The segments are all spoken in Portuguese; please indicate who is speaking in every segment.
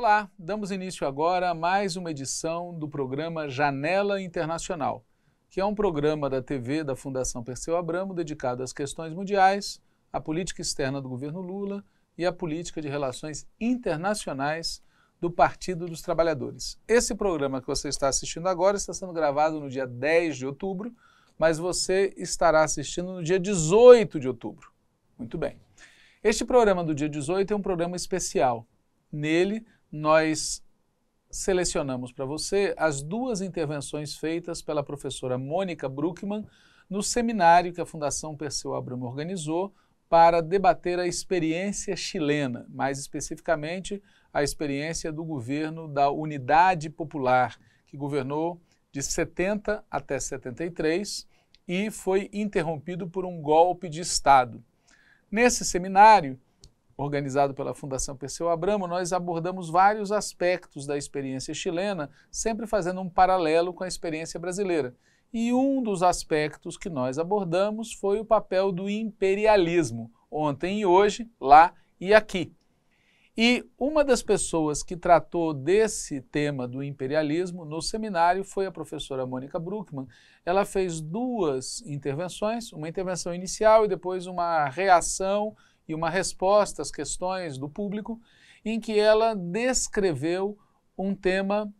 Speaker 1: Olá, damos início agora a mais uma edição do programa Janela Internacional, que é um programa da TV da Fundação Perseu Abramo dedicado às questões mundiais, à política externa do governo Lula e à política de relações internacionais do Partido dos Trabalhadores. Esse programa que você está assistindo agora está sendo gravado no dia 10 de outubro, mas você estará assistindo no dia 18 de outubro. Muito bem. Este programa do dia 18 é um programa especial. Nele, nós selecionamos para você as duas intervenções feitas pela professora Mônica Bruckmann no seminário que a Fundação Perseu Abramo organizou para debater a experiência chilena, mais especificamente a experiência do governo da Unidade Popular, que governou de 70 até 73 e foi interrompido por um golpe de Estado. Nesse seminário, organizado pela Fundação Perseu Abramo, nós abordamos vários aspectos da experiência chilena, sempre fazendo um paralelo com a experiência brasileira. E um dos aspectos que nós abordamos foi o papel do imperialismo, ontem e hoje, lá e aqui. E uma das pessoas que tratou desse tema do imperialismo no seminário foi a professora Mônica Bruckmann. Ela fez duas intervenções, uma intervenção inicial e depois uma reação e uma resposta às questões do público, em que ela descreveu um tema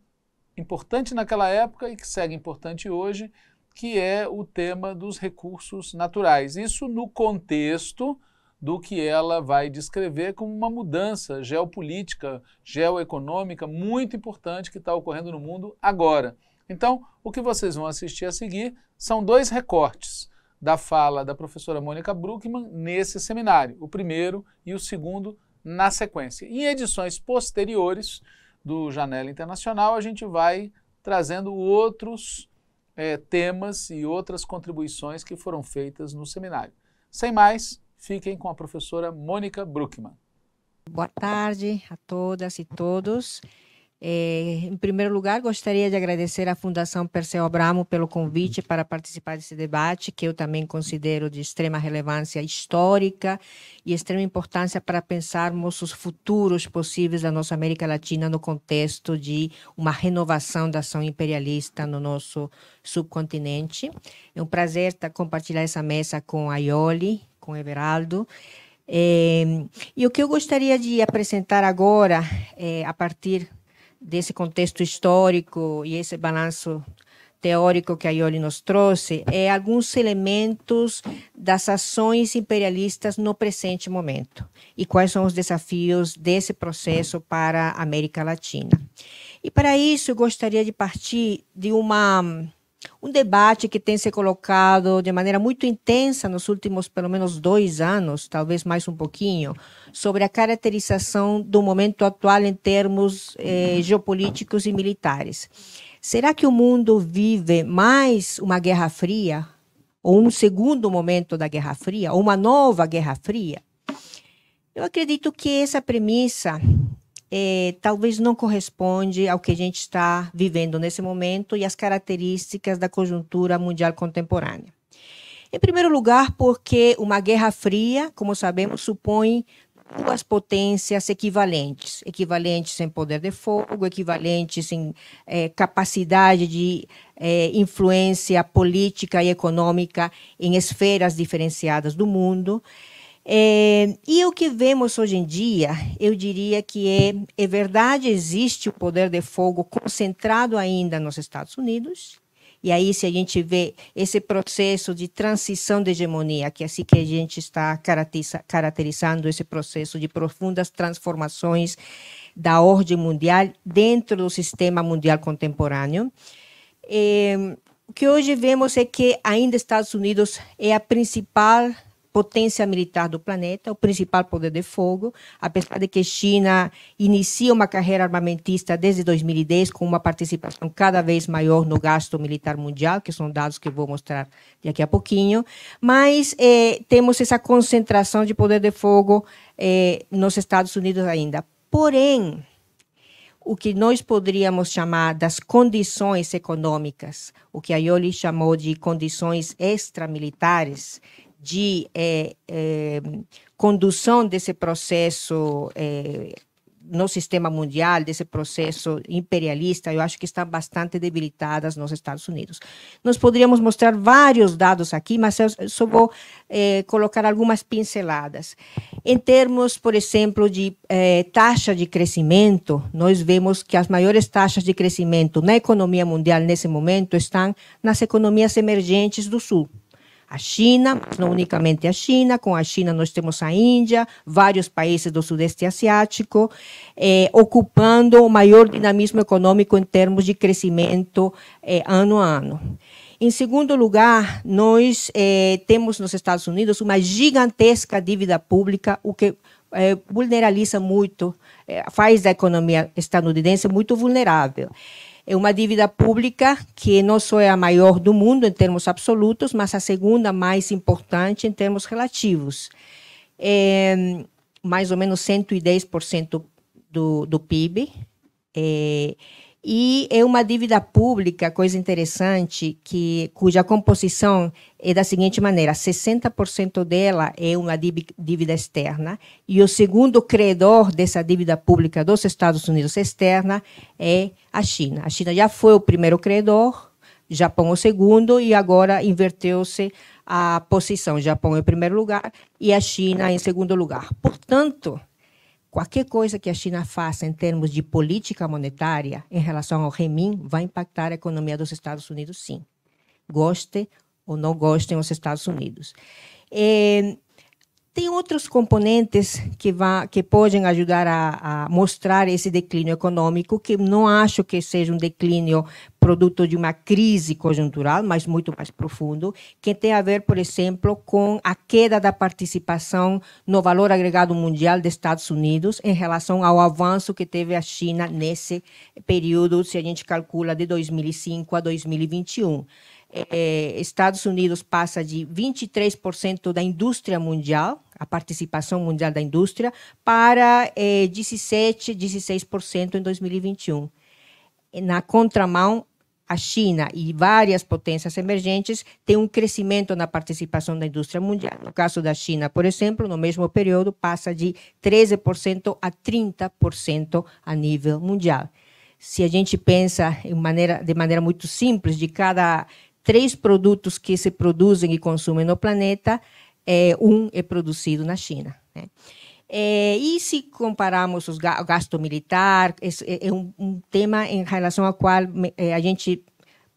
Speaker 1: importante naquela época e que segue importante hoje, que é o tema dos recursos naturais. Isso no contexto do que ela vai descrever como uma mudança geopolítica, geoeconômica muito importante que está ocorrendo no mundo agora. Então, o que vocês vão assistir a seguir são dois recortes da fala da professora Mônica Bruckmann nesse seminário, o primeiro e o segundo na sequência. Em edições posteriores do Janela Internacional, a gente vai trazendo outros é, temas e outras contribuições que foram feitas no seminário. Sem mais, fiquem com a professora Mônica Bruckmann. Boa tarde
Speaker 2: a todas e todos. É, eh, em primeiro lugar, gostaria de agradecer à Fundação Perseu Abramo pelo convite para participar desse debate, que eu também considero de extrema relevância histórica e extrema importância para pensarmos os futuros possíveis da nossa América Latina no contexto de uma renovação da ação imperialista no nosso subcontinente. É um prazer compartilhar essa mesa com a Ioli, com Everaldo. É, e o que eu gostaria de apresentar agora, é, a partir desse contexto histórico e esse balanço teórico que a Ioli nos trouxe é alguns elementos das ações imperialistas no presente momento e quais são os desafios desse processo para a América Latina. E para isso, eu gostaria de partir de uma um debate que tem se colocado de maneira muito intensa nos últimos pelo menos dois anos, talvez mais um pouquinho, sobre a caracterização do momento atual em termos eh, geopolíticos e militares. Será que o mundo vive mais uma Guerra Fria, ou um segundo momento da Guerra Fria, ou uma nova Guerra Fria? Eu acredito que essa premissa é, talvez não corresponde ao que a gente está vivendo nesse momento e às características da conjuntura mundial contemporânea. Em primeiro lugar, porque uma guerra fria, como sabemos, supõe duas potências equivalentes, equivalentes em poder de fogo, equivalentes em é, capacidade de é, influência política e econômica em esferas diferenciadas do mundo, é, e o que vemos hoje em dia, eu diria que é, é verdade, existe o poder de fogo concentrado ainda nos Estados Unidos, e aí, se a gente vê esse processo de transição de hegemonia, que é assim que a gente está caracterizando esse processo de profundas transformações da ordem mundial dentro do sistema mundial contemporâneo, é, o que hoje vemos é que ainda Estados Unidos é a principal potência militar do planeta, o principal poder de fogo, apesar de que China inicia uma carreira armamentista desde 2010 com uma participação cada vez maior no gasto militar mundial, que são dados que vou mostrar daqui a pouquinho, mas eh, temos essa concentração de poder de fogo eh, nos Estados Unidos ainda. Porém, o que nós poderíamos chamar das condições econômicas, o que a Yoli chamou de condições extramilitares, de é, é, condução desse processo é, no sistema mundial, desse processo imperialista, eu acho que estão bastante debilitadas nos Estados Unidos. Nós poderíamos mostrar vários dados aqui, mas eu só vou é, colocar algumas pinceladas. Em termos, por exemplo, de é, taxa de crescimento, nós vemos que as maiores taxas de crescimento na economia mundial nesse momento estão nas economias emergentes do Sul a China, não unicamente a China, com a China nós temos a Índia, vários países do Sudeste Asiático, eh, ocupando o maior dinamismo econômico em termos de crescimento eh, ano a ano. Em segundo lugar, nós eh, temos nos Estados Unidos uma gigantesca dívida pública, o que vulneraliza muito, faz da economia estadunidense muito vulnerável. É uma dívida pública que não só é a maior do mundo em termos absolutos, mas a segunda mais importante em termos relativos. É mais ou menos 110% do, do PIB. É, e é uma dívida pública, coisa interessante, que cuja composição é da seguinte maneira: 60% dela é uma dívida externa, e o segundo credor dessa dívida pública dos Estados Unidos externa é a China. A China já foi o primeiro credor, Japão o segundo, e agora inverteu-se a posição: Japão em é primeiro lugar e a China em segundo lugar. Portanto, Qualquer coisa que a China faça em termos de política monetária em relação ao renmin vai impactar a economia dos Estados Unidos, sim. Goste ou não gostem os Estados Unidos. É, tem outros componentes que, vá, que podem ajudar a, a, mostrar esse declínio econômico, que não acho que seja um declínio produto de uma crise conjuntural, mas muito mais profundo, que tem a ver, por exemplo, com a queda da participação no valor agregado mundial dos Estados Unidos em relação ao avanço que teve a China nesse período, se a gente calcula de 2005 a 2021. É, Estados Unidos passa de 23% da indústria mundial, a participação mundial da indústria, para 17, é, 16% em 2021. Na contramão, a China e várias potências emergentes têm um crescimento na participação da indústria mundial. No caso da China, por exemplo, no mesmo período passa de 13% a 30% a nível mundial. Se a gente pensa maneira, de maneira muito simples, de cada três produtos que se produzem e consumem no planeta, é, um é produzido na China. Né? É, e se compararmos o gasto militar, é, é um, um, tema em relação ao qual é, a gente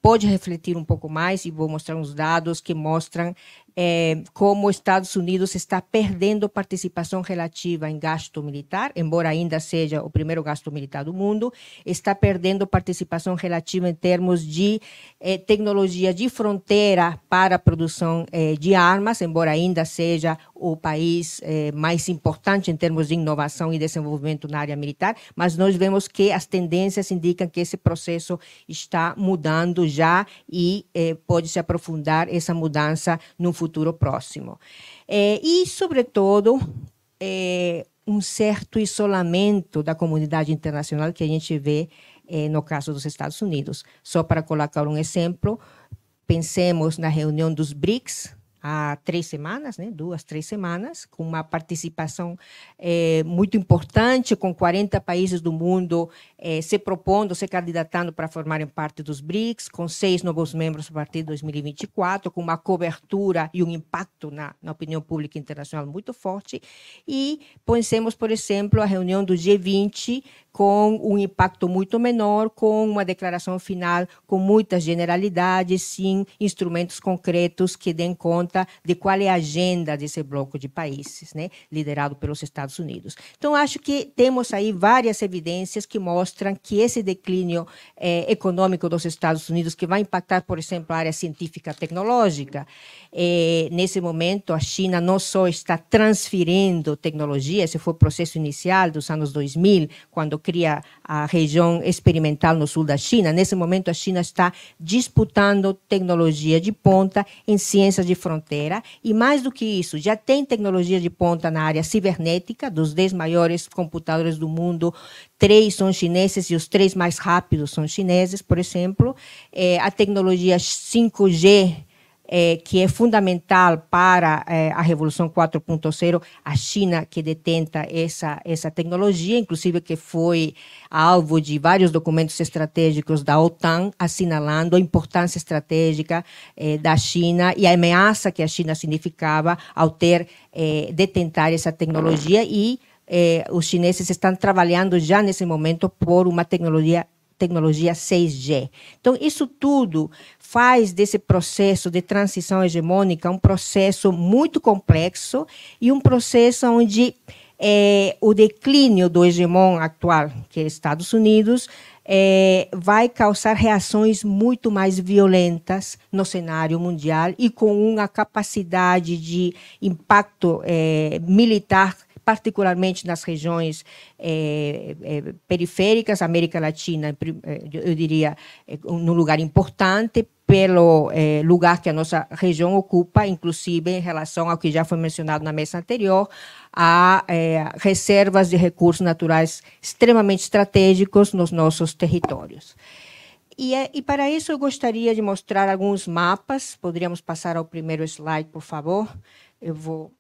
Speaker 2: pode refletir um pouco mais e vou mostrar uns dados que mostram é, como Estados Unidos está perdendo participação relativa em gasto militar, embora ainda seja o primeiro gasto militar do mundo, está perdendo participação relativa em termos de é, tecnologia de fronteira para a produção é, de armas, embora ainda seja o país é, mais importante em termos de inovação e desenvolvimento na área militar, mas nós vemos que as tendências indicam que esse processo está mudando já e pode se aprofundar essa mudança no futuro futuro próximo. É, e, sobretudo, é, um certo isolamento da comunidade internacional que a gente vê é, no caso dos Estados Unidos. Só para colocar um exemplo, pensemos na reunião dos BRICS, há três semanas, né, duas, três semanas, com uma participação é, muito importante, com 40 países do mundo é, se propondo, se candidatando para formarem parte dos BRICS, com seis novos membros a partir de 2024, com uma cobertura e um impacto na, na opinião pública internacional muito forte. E pensemos, por exemplo, a reunião do G20 com um impacto muito menor, com uma declaração final com muitas generalidades, sim, instrumentos concretos que deem conta de qual é a agenda desse bloco de países, né, liderado pelos Estados Unidos. Então, acho que temos aí várias evidências que mostram que esse declínio eh, econômico dos Estados Unidos, que vai impactar, por exemplo, a área científica tecnológica, eh, nesse momento, a China não só está transferindo tecnologia, esse foi o processo inicial dos anos 2000, quando cria a região experimental no sul da China. Nesse momento, a China está disputando tecnologia de ponta em ciências de fronteira e, mais do que isso, já tem tecnologia de ponta na área cibernética. Dos 10 maiores computadores do mundo, três são chineses e os três mais rápidos são chineses, por exemplo. É, a tecnologia 5G é, que é fundamental para é, a Revolução 4.0, a China que detenta essa, essa tecnologia, inclusive que foi alvo de vários documentos estratégicos da OTAN, assinalando a importância estratégica é, da China e a ameaça que a China significava ao ter é, detentar essa tecnologia e é, os chineses estão trabalhando já nesse momento por uma tecnologia tecnologia 6G. Então, isso tudo faz desse processo de transição hegemônica um processo muito complexo e um processo onde é, o declínio do hegemon atual, que é Estados Unidos, é, vai causar reações muito mais violentas no cenário mundial e com uma capacidade de impacto é, militar particularmente nas regiões é, é, periféricas, América Latina, eh, eu diria, num lugar importante, pelo lugar que a nossa região ocupa, inclusive em relação ao que já foi mencionado na mesa anterior, a reservas de recursos naturais extremamente estratégicos nos nossos territórios. E, é, e para isso eu gostaria de mostrar alguns mapas. Poderíamos passar ao primeiro slide, por favor? Eu vou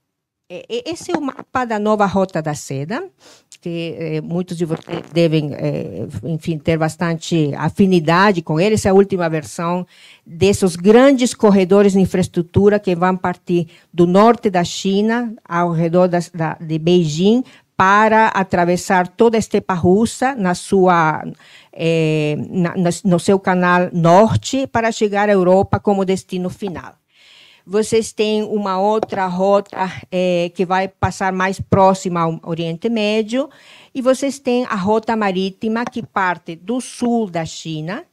Speaker 2: é, é, esse é o mapa da nova Rota da Seda, que eh, muitos de vocês devem, eh, enfim, ter bastante afinidade com ele. Essa é a última versão desses grandes corredores de infraestrutura que vão partir do norte da China, ao redor da, da, de Beijing, para atravessar toda a estepa russa na sua, eh, na, no seu canal norte, para chegar à Europa como destino final. Vocês têm uma outra rota é, que vai passar mais próxima ao Oriente Médio. E vocês têm a rota marítima que parte do sul da China,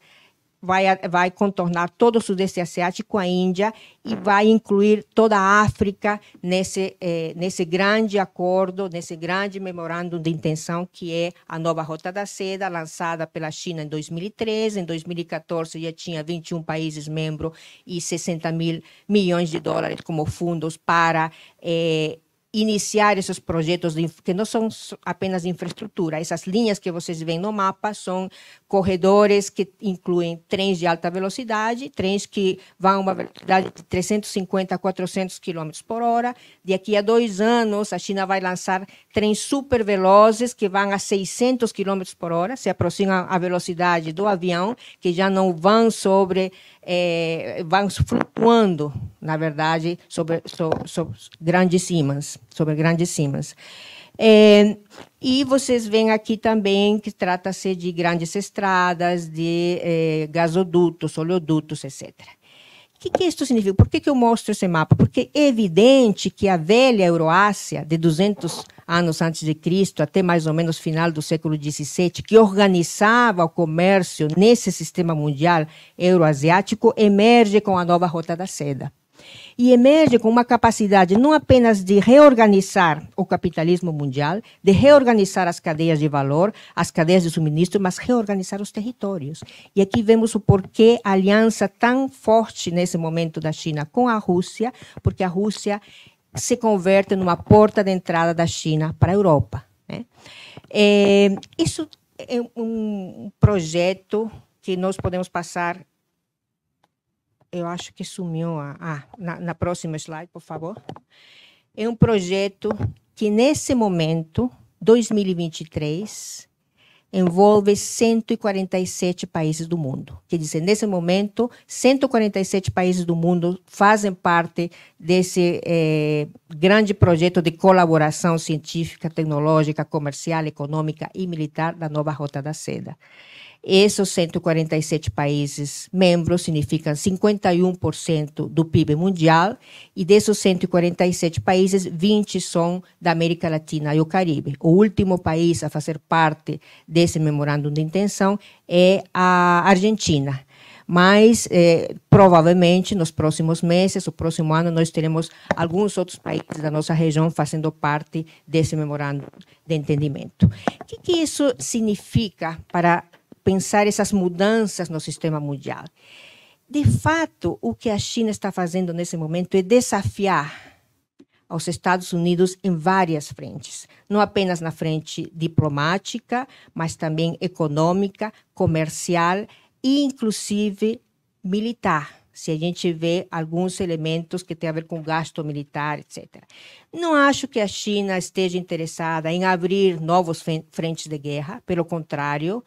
Speaker 2: vai, vai contornar todo o Sudeste Asiático, a Índia, e vai incluir toda a África nesse, eh, nesse grande acordo, nesse grande memorando de intenção que é a nova Rota da Seda, lançada pela China em 2013. Em 2014 já tinha 21 países membros e 60 mil milhões de dólares como fundos para eh, iniciar esses projetos, de, que não são apenas infraestrutura, essas linhas que vocês veem no mapa são corredores que incluem trens de alta velocidade, trens que vão a uma velocidade de 350 a 400 km por hora. De aqui a dois anos, a China vai lançar trens super velozes que vão a 600 km por hora, se aproximam a velocidade do avião, que já não vão sobre, é, eh, vão flutuando na verdade, sobre, sobre, sobre grandes cimas, sobre grandes cimas. É, e vocês veem aqui também que trata-se de grandes estradas, de é, gasodutos, oleodutos, etc. O que, que isso significa? Por que, que eu mostro esse mapa? Porque é evidente que a velha Euroásia, de 200 anos antes de Cristo, até mais ou menos final do século XVII, que organizava o comércio nesse sistema mundial euroasiático, emerge com a nova Rota da Seda e emerge com uma capacidade não apenas de reorganizar o capitalismo mundial, de reorganizar as cadeias de valor, as cadeias de suministro, mas reorganizar os territórios. E aqui vemos o porquê a aliança tão forte nesse momento da China com a Rússia, porque a Rússia se converte numa porta de entrada da China para a Europa. Né? É, isso é um projeto que nós podemos passar eu acho que sumiu a. Ah, na, na próxima slide, por favor. É um projeto que, nesse momento, 2023, envolve 147 países do mundo. Quer dizer, nesse momento, 147 países do mundo fazem parte desse eh, grande projeto de colaboração científica, tecnológica, comercial, econômica e militar da nova Rota da Seda. Esses 147 países membros significam 51% do PIB mundial e desses 147 países, 20 são da América Latina e o Caribe. O último país a fazer parte desse memorando de intenção é a Argentina mas eh, provavelmente nos próximos meses, o próximo ano, nós teremos alguns outros países da nossa região fazendo parte desse memorando de entendimento. O que, que isso significa para pensar essas mudanças no sistema mundial. De fato, o que a China está fazendo nesse momento é desafiar aos Estados Unidos em várias frentes, não apenas na frente diplomática, mas também econômica, comercial e inclusive militar. Se a gente vê alguns elementos que têm a ver com gasto militar, etc. Não acho que a China esteja interessada em abrir novos frentes de guerra, pelo contrário,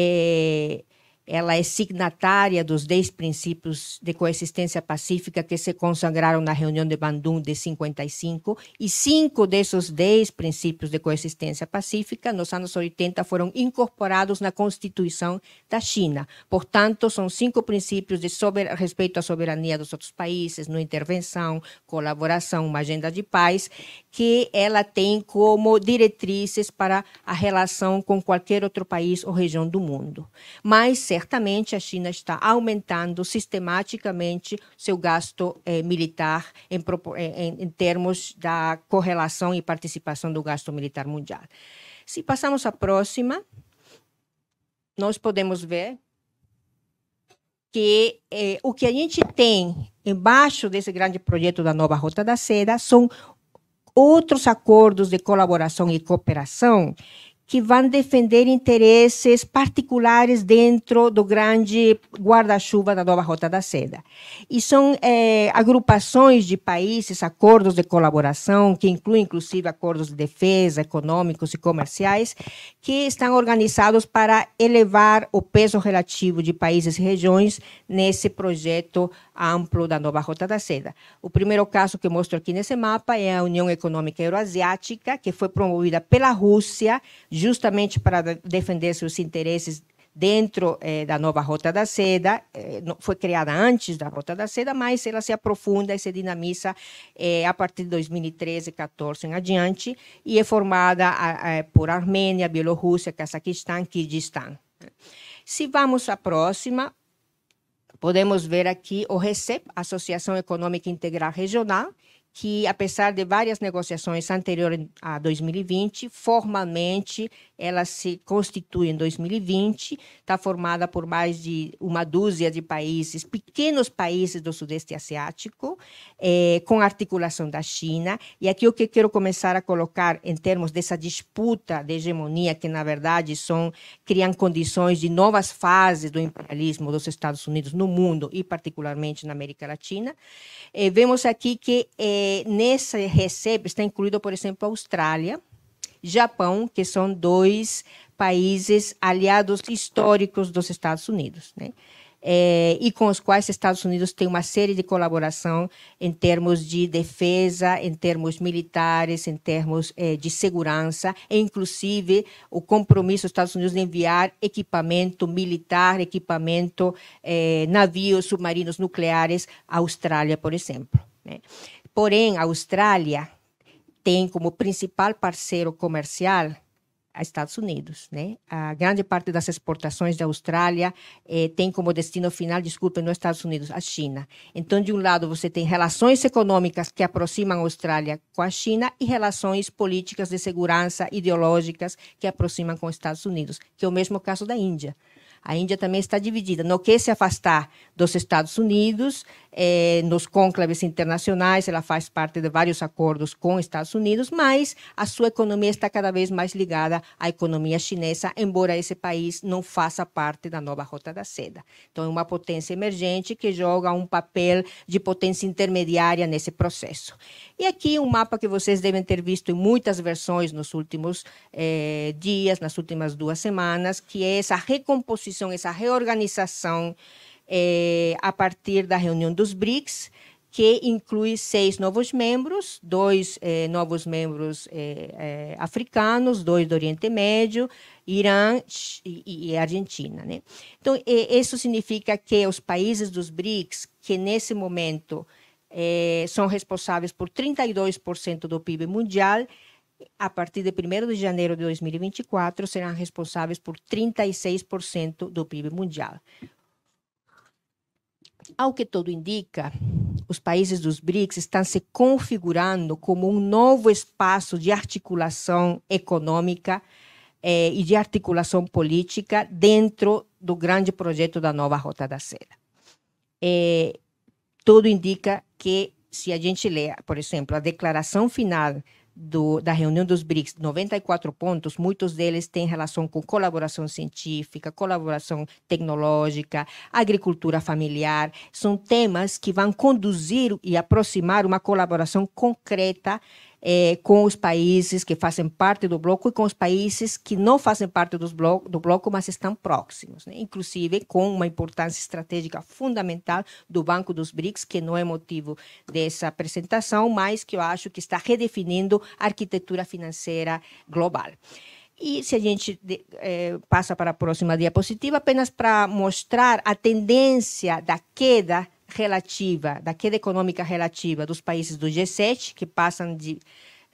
Speaker 2: えー ela é signatária dos 10 princípios de coexistência pacífica que se consagraram na reunião de Bandung de 55, e cinco desses 10 princípios de coexistência pacífica, nos anos 80, foram incorporados na Constituição da China. Portanto, são cinco princípios de sober... respeito à soberania dos outros países, não intervenção, colaboração, uma agenda de paz, que ela tem como diretrizes para a relação com qualquer outro país ou região do mundo. Mas, certamente a China está aumentando sistematicamente seu gasto eh, militar em, em, em termos da correlação e participação do gasto militar mundial. Se passamos à próxima, nós podemos ver que eh, o que a gente tem embaixo desse grande projeto da nova Rota da Seda são outros acordos de colaboração e cooperação que vão defender interesses particulares dentro do grande guarda-chuva da nova Rota da Seda. E são é, agrupações de países, acordos de colaboração, que incluem inclusive acordos de defesa, econômicos e comerciais, que estão organizados para elevar o peso relativo de países e regiões nesse projeto amplo da Nova Rota da Seda. O primeiro caso que mostro aqui nesse mapa é a União Econômica Euroasiática, que foi promovida pela Rússia justamente para defender seus interesses dentro eh, da nova Rota da Seda, eh, foi criada antes da Rota da Seda, mas ela se aprofunda e se dinamiza eh, a partir de 2013, 14 em adiante, e é formada a, a, por Armênia, Bielorrússia, Cazaquistão, Kirguistão. Se vamos à próxima, Podemos ver aqui o RECEP, Associação Econômica Integral Regional, que, apesar de várias negociações anteriores a 2020, formalmente ela se constitui em 2020, está formada por mais de uma dúzia de países, pequenos países do Sudeste Asiático, é, com articulação da China. E aqui o que quero começar a colocar em termos dessa disputa de hegemonia, que na verdade são criam condições de novas fases do imperialismo dos Estados Unidos no mundo e particularmente na América Latina, é, vemos aqui que é, nessa eh, nesse recebo está incluído por exemplo, a Austrália, Japão, que são dois países aliados históricos dos Estados Unidos, né? É, e com os quais os Estados Unidos tem uma série de colaboração em termos de defesa, em termos militares, em termos é, de segurança, e inclusive o compromisso dos Estados Unidos de enviar equipamento militar, equipamento, é, navios, submarinos nucleares à Austrália, por exemplo. Né? Porém, a Austrália tem como principal parceiro comercial a Estados Unidos, né? A grande parte das exportações da Austrália eh, tem como destino final, desculpem, nos Estados Unidos, a China. Então, de um lado, você tem relações econômicas que aproximam a Austrália com a China e relações políticas de segurança ideológicas que aproximam com os Estados Unidos, que é o mesmo caso da Índia. A Índia também está dividida no que se afastar dos Estados Unidos, eh, nos conclaves internacionais, ela faz parte de vários acordos com os Estados Unidos, mas a sua economia está cada vez mais ligada à economia chinesa, embora esse país não faça parte da nova Rota da Seda. Então, é uma potência emergente que joga um papel de potência intermediária nesse processo. E aqui um mapa que vocês devem ter visto em muitas versões nos últimos eh, dias, nas últimas duas semanas, que é essa recomposição são essa reorganização é, a partir da reunião dos BRICS, que inclui seis novos membros, dois eh, novos membros eh, africanos, dois do Oriente Médio, Irã e, e Argentina. Né? Então, isso significa que os países dos BRICS, que nesse momento são responsáveis por 32% do PIB mundial, a partir de 1 de janeiro de 2024, serão responsáveis por 36% do PIB mundial. Ao que tudo indica, os países dos BRICS estão se configurando como um novo espaço de articulação econômica eh, e de articulação política dentro do grande projeto da nova Rota da Seda. Eh, tudo indica que, se a gente ler, por exemplo, a declaração final do, da reunião dos BRICS, 94 pontos, muitos deles têm relação com colaboração científica, colaboração tecnológica, agricultura familiar. São temas que vão conduzir e aproximar uma colaboração concreta é, eh, com os países que fazem parte do bloco e com os países que não fazem parte bloco, do bloco, mas estão próximos, né? inclusive com uma importância estratégica fundamental do Banco dos BRICS, que não é motivo dessa apresentação, mas que eu acho que está redefinindo a arquitetura financeira global. E se a gente eh, passa para a próxima diapositiva, apenas para mostrar a tendência da queda relativa, da queda econômica relativa dos países do G7, que passam de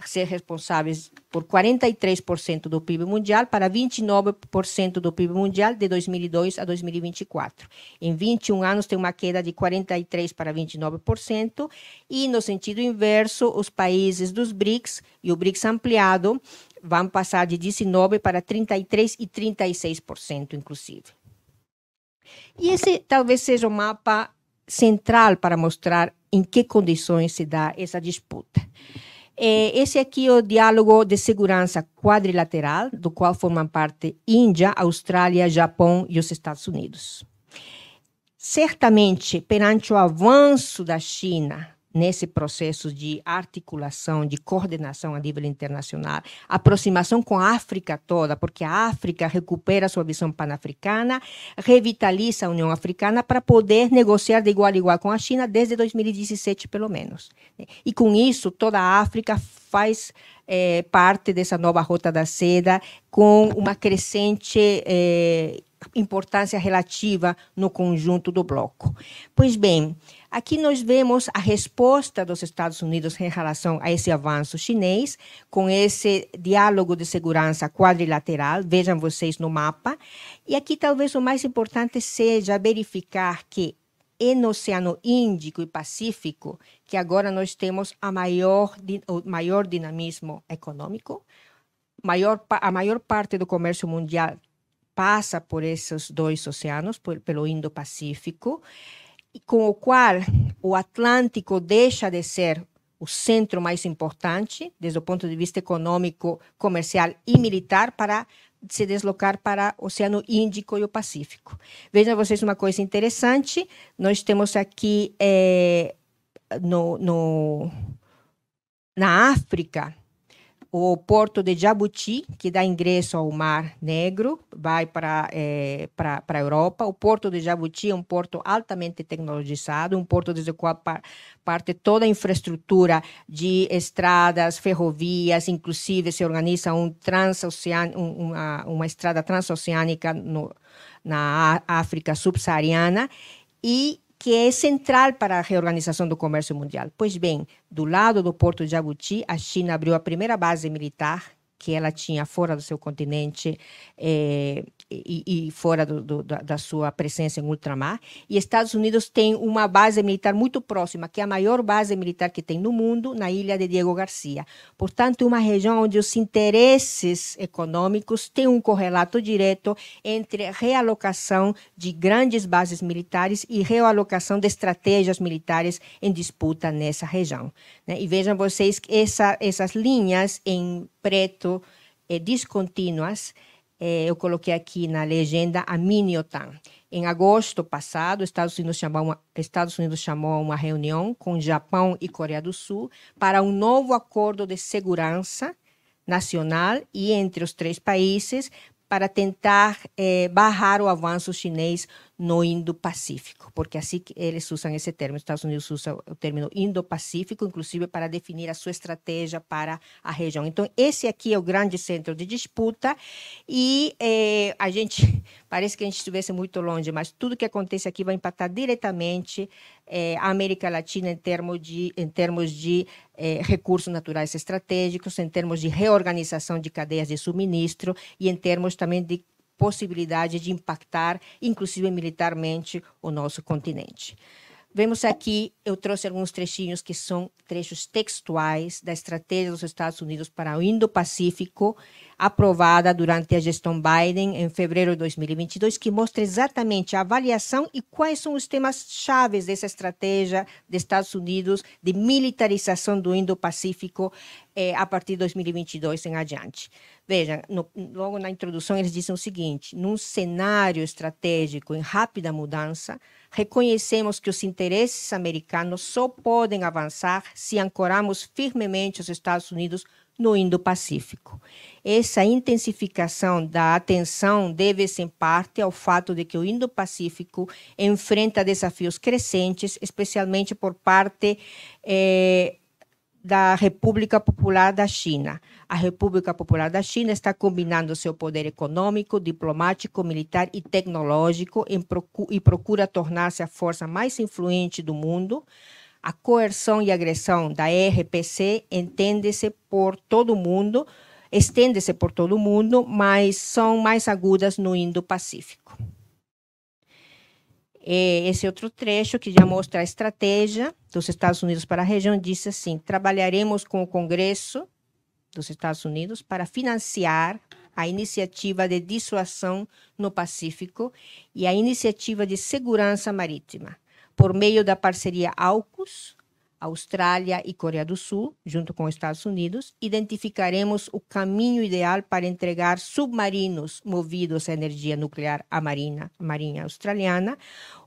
Speaker 2: ser responsáveis por 43% do PIB mundial para 29% do PIB mundial de 2002 a 2024. Em 21 anos tem uma queda de 43 para 29% e no sentido inverso, os países dos BRICS e o BRICS ampliado vão passar de 19 para 33 e 36% inclusive. E esse talvez seja o mapa central para mostrar em que condições se dá essa disputa. É, esse aqui é o diálogo de segurança quadrilateral, do qual formam parte Índia, Austrália, Japão e os Estados Unidos. Certamente, perante o avanço da China nesse processo de articulação, de coordenação a nível internacional, aproximação com a África toda, porque a África recupera sua visão panafricana, revitaliza a União Africana para poder negociar de igual a igual com a China desde 2017, pelo menos. Né? E com isso, toda a África faz é, parte dessa nova rota da seda com uma crescente é, importância relativa no conjunto do bloco. Pois bem, Aqui nós vemos a resposta dos Estados Unidos em relação a esse avanço chinês, com esse diálogo de segurança quadrilateral, vejam vocês no mapa. E aqui talvez o mais importante seja verificar que no Oceano Índico e Pacífico que agora nós temos a maior, o maior dinamismo econômico, maior, a maior parte do comércio mundial passa por esses dois oceanos, por, pelo Indo-Pacífico com o qual o Atlântico deixa de ser o centro mais importante, desde o ponto de vista econômico, comercial e militar, para se deslocar para o Oceano Índico e o Pacífico. Vejam vocês uma coisa interessante: nós temos aqui é, no, no, na África o porto de Jabuti, que dá ingresso ao Mar Negro, vai para é, eh, a Europa. O porto de Jabuti é um porto altamente tecnologizado, um porto desde o qual parte toda a infraestrutura de estradas, ferrovias, inclusive se organiza um um, uma, uma estrada transoceânica no, na África subsaariana. E que é central para a reorganização do comércio mundial. Pois bem, do lado do porto de Jabuti, a China abriu a primeira base militar que ela tinha fora do seu continente, eh, e, e fora do, do, da sua presença em ultramar. E Estados Unidos tem uma base militar muito próxima, que é a maior base militar que tem no mundo, na ilha de Diego Garcia. Portanto, uma região onde os interesses econômicos têm um correlato direto entre realocação de grandes bases militares e realocação de estratégias militares em disputa nessa região. Né? E vejam vocês que essa, essas linhas em preto é, eh, descontínuas é, eu coloquei aqui na legenda a mini-OTAN. Em agosto passado, Estados Unidos, chamou uma, Estados Unidos chamou uma reunião com Japão e Coreia do Sul para um novo acordo de segurança nacional e entre os três países para tentar eh, barrar o avanço chinês no Indo-Pacífico, porque assim que eles usam esse termo, os Estados Unidos usa o termo Indo-Pacífico, inclusive para definir a sua estratégia para a região. Então, esse aqui é o grande centro de disputa e eh, a gente, parece que a gente estivesse muito longe, mas tudo que acontece aqui vai impactar diretamente eh, a América Latina em termos de, em termos de eh, recursos naturais estratégicos, em termos de reorganização de cadeias de suministro e em termos também de possibilidade de impactar, inclusive militarmente, o nosso continente. Vemos aqui, eu trouxe alguns trechinhos que são trechos textuais da estratégia dos Estados Unidos para o Indo-Pacífico, aprovada durante a gestão Biden em fevereiro de 2022, que mostra exatamente a avaliação e quais são os temas chaves dessa estratégia dos Estados Unidos de militarização do Indo-Pacífico eh, a partir de 2022 em adiante. Veja, no, logo na introdução eles dizem o seguinte: num cenário estratégico em rápida mudança, Reconhecemos que os interesses americanos só podem avançar se ancoramos firmemente os Estados Unidos no Indo-Pacífico. Essa intensificação da atenção deve-se em parte ao fato de que o Indo-Pacífico enfrenta desafios crescentes, especialmente por parte eh, da República Popular da China. A República Popular da China está combinando seu poder econômico, diplomático, militar e tecnológico procu e procura tornar-se a força mais influente do mundo. A coerção e agressão da RPC entende-se por todo o mundo, estende-se por todo o mundo, mas são mais agudas no Indo-Pacífico. É, esse outro trecho que já mostra a estratégia dos Estados Unidos para a região disse assim: trabalharemos com o Congresso dos Estados Unidos para financiar a iniciativa de dissuasão no Pacífico e a iniciativa de segurança marítima por meio da parceria AUKUS, Austrália e Coreia do Sul, junto com os Estados Unidos, identificaremos o caminho ideal para entregar submarinos movidos a energia nuclear à à Marinha Australiana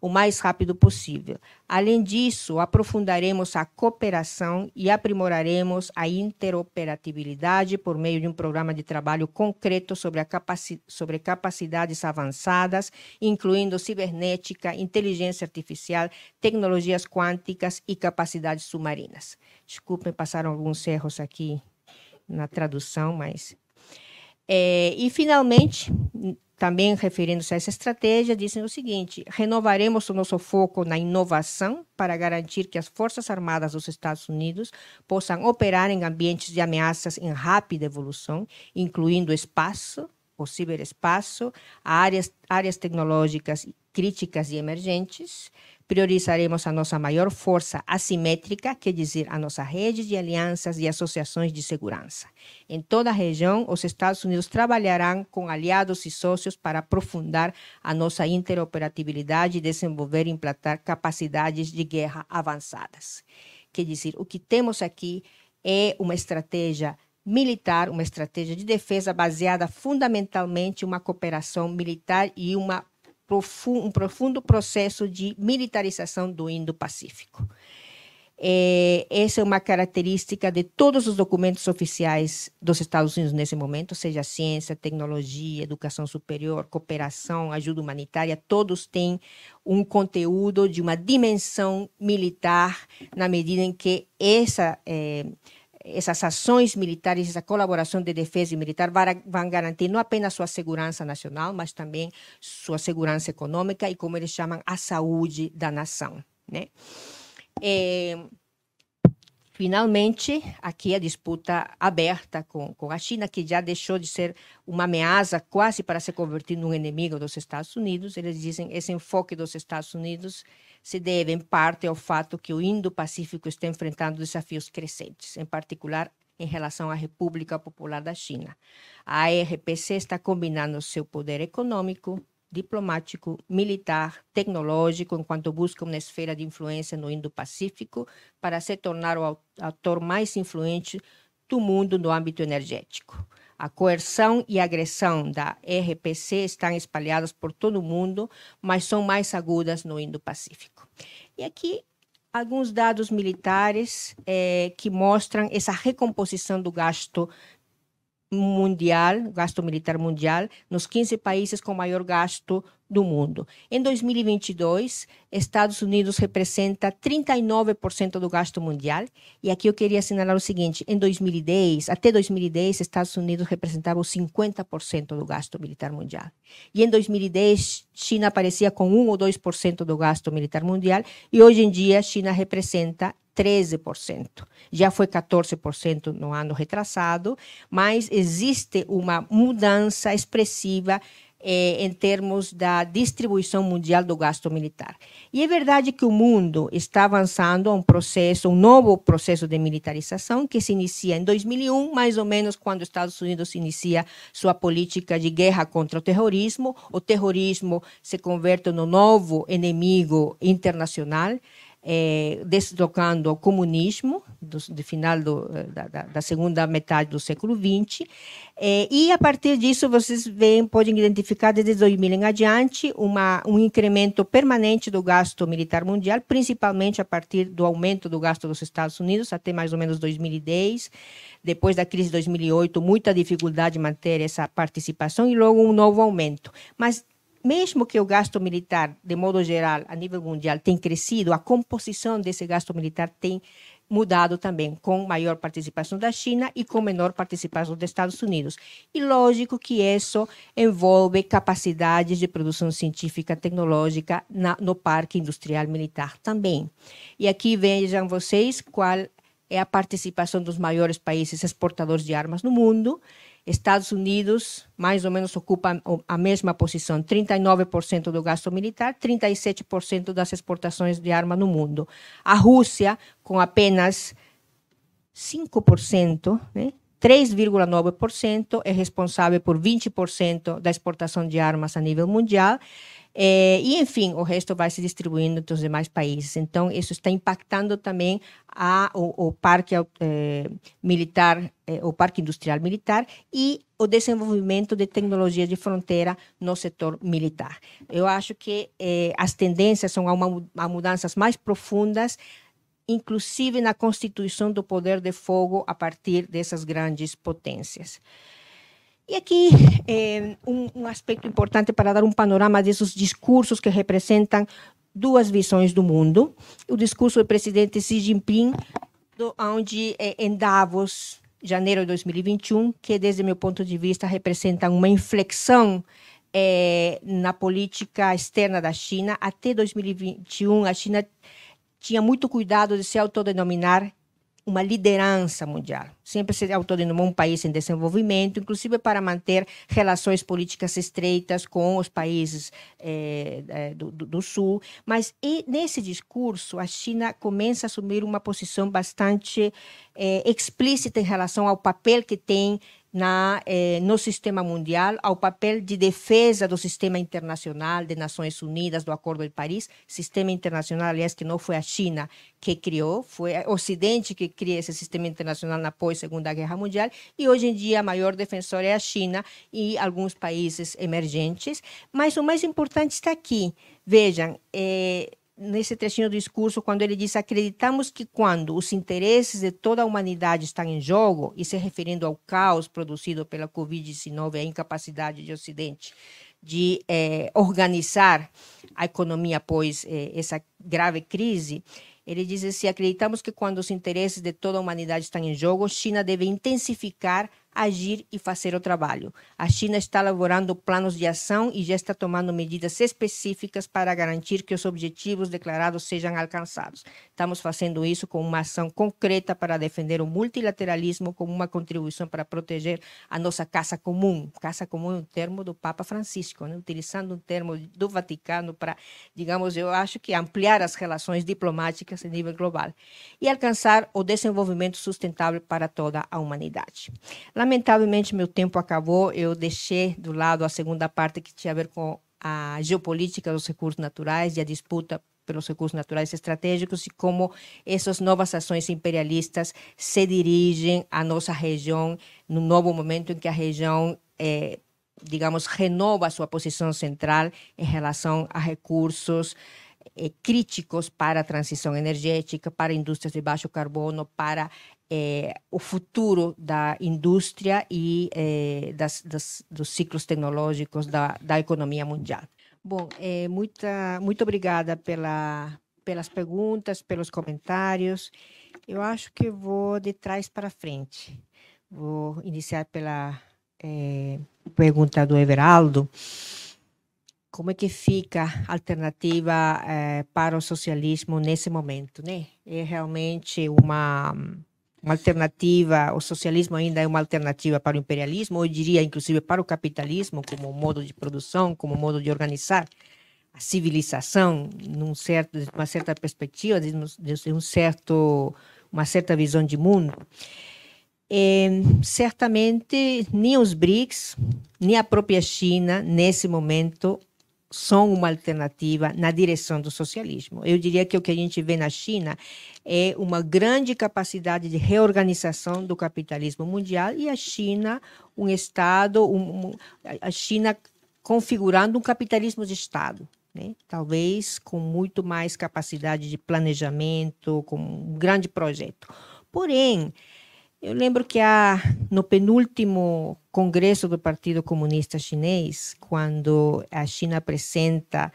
Speaker 2: o mais rápido possível, Além disso, aprofundaremos a cooperação e aprimoraremos a interoperabilidade por meio de um programa de trabalho concreto sobre, capaci sobre capacidades avançadas, incluindo cibernética, inteligência artificial, tecnologias quânticas e capacidades submarinas. Desculpem, passaram alguns erros aqui na tradução, mas. É, e, finalmente, também referindo-se a essa estratégia, dizem o seguinte: renovaremos o nosso foco na inovação para garantir que as Forças Armadas dos Estados Unidos possam operar em ambientes de ameaças em rápida evolução, incluindo espaço, o ciberespaço, áreas, áreas tecnológicas críticas e emergentes, priorizaremos a nossa maior força assimétrica, quer dizer, a nossa rede de alianças e associações de segurança. Em toda a região, os Estados Unidos trabalharão com aliados e sócios para aprofundar a nossa interoperabilidade e desenvolver e implantar capacidades de guerra avançadas. Quer dizer, o que temos aqui é uma estratégia militar, uma estratégia de defesa baseada fundamentalmente em uma cooperação militar e uma um profundo processo de militarização do Indo-Pacífico. É, essa é uma característica de todos os documentos oficiais dos Estados Unidos nesse momento, seja ciência, tecnologia, educação superior, cooperação, ajuda humanitária, todos têm um conteúdo de uma dimensão militar, na medida em que essa. É, essas ações militares, essa colaboração de defesa e militar vão garantir não apenas sua segurança nacional, mas também sua segurança econômica e, como eles chamam, a saúde da nação. Né? É, finalmente, aqui a disputa aberta com, com a China, que já deixou de ser uma ameaça quase para se convertir num inimigo dos Estados Unidos. Eles dizem esse enfoque dos Estados Unidos se deve, em parte, ao fato que o Indo-Pacífico está enfrentando desafios crescentes, em particular em relação à República Popular da China. A RPC está combinando seu poder econômico, diplomático, militar, tecnológico, enquanto busca uma esfera de influência no Indo-Pacífico para se tornar o ator mais influente do mundo no âmbito energético. A coerção e a agressão da RPC estão espalhadas por todo o mundo, mas são mais agudas no Indo-Pacífico. E aqui alguns dados militares eh, que mostram essa recomposição do gasto mundial, gasto militar mundial, nos 15 países com maior gasto do mundo. Em 2022, Estados Unidos representa 39% do gasto mundial. E aqui eu queria assinalar o seguinte: em 2010, até 2010, Estados Unidos representava 50% do gasto militar mundial. E em 2010, China aparecia com 1 ou 2% do gasto militar mundial. E hoje em dia, China representa 13%. Já foi 14% no ano retrasado, mas existe uma mudança expressiva eh, em termos da distribuição mundial do gasto militar. E é verdade que o mundo está avançando a um processo, um novo processo de militarização que se inicia em 2001, mais ou menos quando os Estados Unidos inicia sua política de guerra contra o terrorismo. O terrorismo se converte no novo inimigo internacional. É, deslocando ao comunismo do, do final do, eh, da, da, segunda metade do século XX é, e a partir disso vocês veem, podem identificar desde 2000 em adiante uma, um incremento permanente do gasto militar mundial, principalmente a partir do aumento do gasto dos Estados Unidos até mais ou menos 2010 depois da crise de 2008 muita dificuldade em manter essa participação e logo um novo aumento mas mesmo que o gasto militar, de modo geral, a nível mundial, tenha crescido, a composição desse gasto militar tem mudado também, com maior participação da China e com menor participação dos Estados Unidos. E lógico que isso envolve capacidades de produção científica tecnológica na, no parque industrial militar também. E aqui vejam vocês qual é a participação dos maiores países exportadores de armas no mundo Estados Unidos, mais ou menos, ocupa a mesma posição: 39% do gasto militar, 37% das exportações de arma no mundo. A Rússia, com apenas 5%, né, 3,9% é responsável por 20% da exportação de armas a nível mundial. É, e, enfim, o resto vai se distribuindo entre os demais países. Então, isso está impactando também a, o, o parque é, militar, é, o parque industrial militar e o desenvolvimento de tecnologia de fronteira no setor militar. Eu acho que as tendências são a, uma, a mudanças mais profundas inclusive na constituição do poder de fogo a partir dessas grandes potências. E aqui eh, um, um aspecto importante para dar um panorama desses discursos que representam duas visões do mundo. O discurso do presidente Xi Jinping, do, onde eh, em Davos, janeiro de 2021, que desde meu ponto de vista representa uma inflexão eh, na política externa da China. Até 2021, a China tinha muito cuidado de se autodenominar uma liderança mundial. Sempre se autodenomou um país em desenvolvimento, inclusive para manter relações políticas estreitas com os países é, do, do, Sul. Mas nesse discurso, a China começa a assumir uma posição bastante é, explícita em relação ao papel que tem na, eh, no sistema mundial, ao papel de defesa do sistema internacional de Nações Unidas, do Acordo de Paris, sistema internacional, aliás, que não foi a China que criou, foi o Ocidente que cria esse sistema internacional na pós-Segunda Guerra Mundial, e hoje em dia a maior defensora é a China e alguns países emergentes. Mas o mais importante está aqui. Vejam, eh, nesse trechinho do discurso, quando ele diz: acreditamos que quando os interesses de toda a humanidade estão em jogo, e se referindo ao caos produzido pela Covid-19 a incapacidade de Ocidente de eh, organizar a economia após eh, essa grave crise, ele diz: se assim, acreditamos que quando os interesses de toda a humanidade estão em jogo, China deve intensificar agir e fazer o trabalho. A China está elaborando planos de ação e já está tomando medidas específicas para garantir que os objetivos declarados sejam alcançados. Estamos fazendo isso com uma ação concreta para defender o multilateralismo como uma contribuição para proteger a nossa casa comum. Casa comum é um termo do Papa Francisco, né? utilizando um termo do Vaticano para, digamos, eu acho que ampliar as relações diplomáticas a nível global e alcançar o desenvolvimento sustentável para toda a humanidade. Lamentavelmente, meu tempo acabou. Eu deixei do lado a segunda parte que tinha a ver com a geopolítica dos recursos naturais e a disputa pelos recursos naturais estratégicos e como essas novas ações imperialistas se dirigem à nossa região num novo momento em que a região, é, digamos, renova sua posição central em relação a recursos é, críticos para a transição energética, para indústrias de baixo carbono, para é, o futuro da indústria e é, das, das, dos ciclos tecnológicos da, da economia mundial. Bom, é, muita, muito obrigada pela, pelas perguntas, pelos comentários. Eu acho que vou de trás para frente. Vou iniciar pela é, pergunta do Everaldo. Como é que fica a alternativa é, para o socialismo nesse momento, né? É realmente uma uma alternativa, o socialismo ainda é uma alternativa para o imperialismo, ou eu diria inclusive para o capitalismo, como modo de produção, como modo de organizar a civilização, num certo, uma certa perspectiva, de um certo, uma certa visão de mundo. É, certamente, nem os BRICS, nem a própria China, nesse momento, são uma alternativa na direção do socialismo. Eu diria que o que a gente vê na China é uma grande capacidade de reorganização do capitalismo mundial e a China, um Estado, um, a China configurando um capitalismo de Estado. Né? Talvez com muito mais capacidade de planejamento, com um grande projeto. Porém, eu lembro que no penúltimo congresso do Partido Comunista Chinês, quando a China apresenta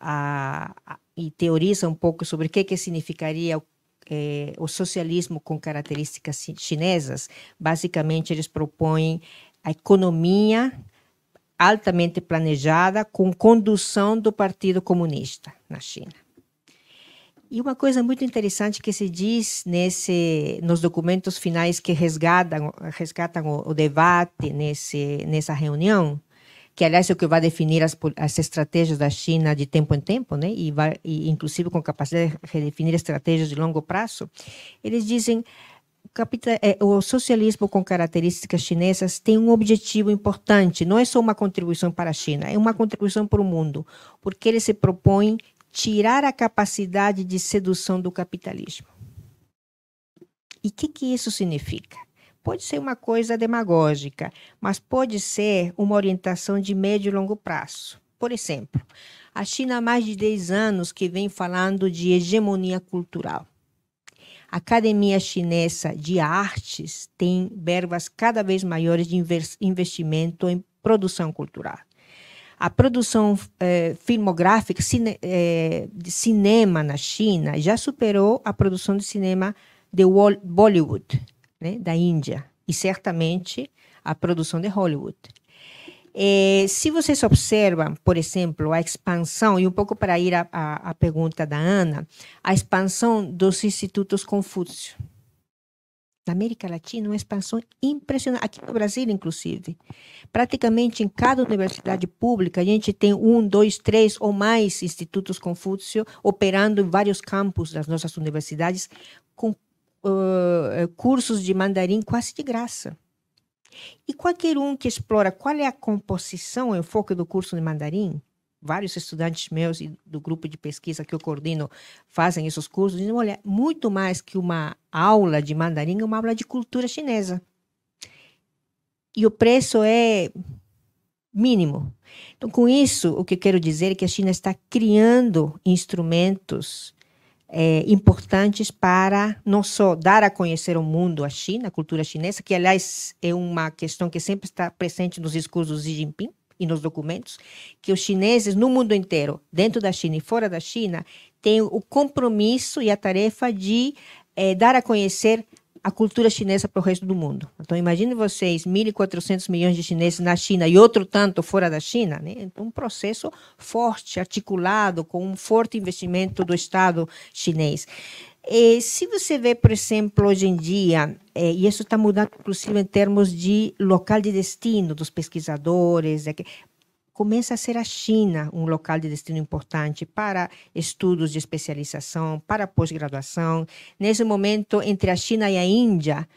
Speaker 2: a, a, e teoriza um pouco sobre o que, que significaria o, eh, o socialismo com características chinesas, basicamente eles propõem a economia altamente planejada com condução do Partido Comunista na China. E uma coisa muito interessante que se diz nesse, nos documentos finais que resgatam, resgatam o, o debate nesse, nessa reunião, que aliás é o que vai definir as, as estratégias da China de tempo em tempo, né? E, vai, e inclusive com capacidade de redefinir estratégias de longo prazo. Eles dizem é, o socialismo com características chinesas tem um objetivo importante, não é só uma contribuição para a China, é uma contribuição para o mundo, porque ele se propõe tirar a capacidade de sedução do capitalismo. E o que, que isso significa? Pode ser uma coisa demagógica, mas pode ser uma orientação de médio e longo prazo. Por exemplo, a China há mais de 10 anos que vem falando de hegemonia cultural. A Academia Chinesa de Artes tem verbas cada vez maiores de investimento em produção cultural a produção é, filmográfica cine, é, de cinema na China já superou a produção de cinema de Bollywood, né, da Índia, e certamente a produção de Hollywood. É, se vocês observam, por exemplo, a expansão, e um pouco para ir à pergunta da Ana, a expansão dos institutos Confúcio na América Latina, uma expansão impressionante, aqui no Brasil, inclusive. Praticamente em cada universidade pública, a gente tem um, dois, três ou mais institutos Confúcio operando em vários campos das nossas universidades, com uh, cursos de mandarim quase de graça. E qualquer um que explora qual é a composição e o foco do curso de mandarim, vários estudantes meus e do grupo de pesquisa que eu coordino fazem esses cursos, dizem, olha, muito mais que uma aula de mandarim, é uma aula de cultura chinesa. E o preço é mínimo. Então, com isso, o que eu quero dizer é que a China está criando instrumentos é, importantes para não só dar a conhecer ao mundo a China, a cultura chinesa, que, aliás, é uma questão que sempre está presente nos discursos de Xi Jinping, e nos documentos que os chineses no mundo inteiro, dentro da China e fora da China, têm o compromisso e a tarefa de é, dar a conhecer a cultura chinesa para o resto do mundo. Então, imagine vocês, 1.400 milhões de chineses na China e outro tanto fora da China, né? Então, um processo forte, articulado, com um forte investimento do Estado chinês. E eh, se você vê, por exemplo, hoje em dia, eh, e isso está mudando, inclusive, em termos de local de destino dos pesquisadores, é que começa a ser a China um local de destino importante para estudos de especialização, para pós-graduação. Nesse momento, entre a China e a Índia,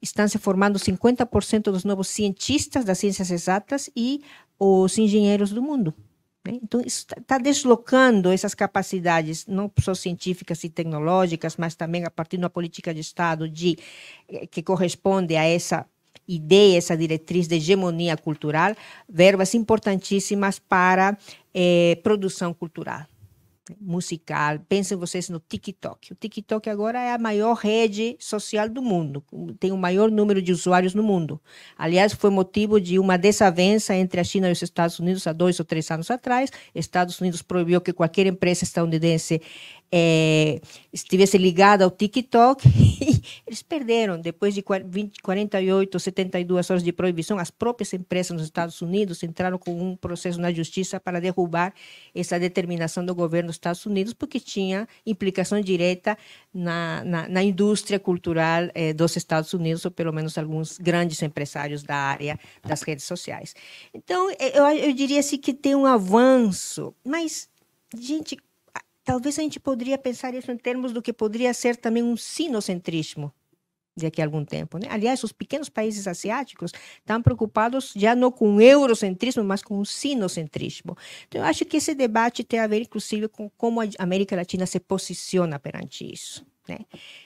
Speaker 2: estão se formando 50% dos novos cientistas das ciências exatas e os engenheiros do mundo. Né? Então, está tá deslocando essas capacidades, não só científicas e tecnológicas, mas também a partir de uma política de Estado de, eh, que corresponde a essa ideia, essa diretriz de hegemonia cultural, verbas importantíssimas para eh, produção cultural musical. Pensem vocês no TikTok. O TikTok agora é a maior rede social do mundo, tem o maior número de usuários no mundo. Aliás, foi motivo de uma desavença entre a China e os Estados Unidos há dois ou três anos atrás. Estados Unidos proibiu que qualquer empresa estadunidense é, estivesse ligada ao TikTok, eles perderam, depois de 20, 48, 72 horas de proibição, as próprias empresas nos Estados Unidos entraram com um processo na justiça para derrubar essa determinação do governo dos Estados Unidos, porque tinha implicação direta na, na, na indústria cultural eh, dos Estados Unidos, ou pelo menos alguns grandes empresários da área das redes sociais. Então, eh, eu, eu diria assim que tem um avanço, mas, gente, Talvez a gente poderia pensar isso em termos do que poderia ser também um sinocentrismo daqui a algum tempo. Né? Aliás, os pequenos países asiáticos estão preocupados já não com eurocentrismo, mas com o sinocentrismo. Então, eu acho que esse debate tem a ver, inclusive, com como a América Latina se posiciona perante isso. Né?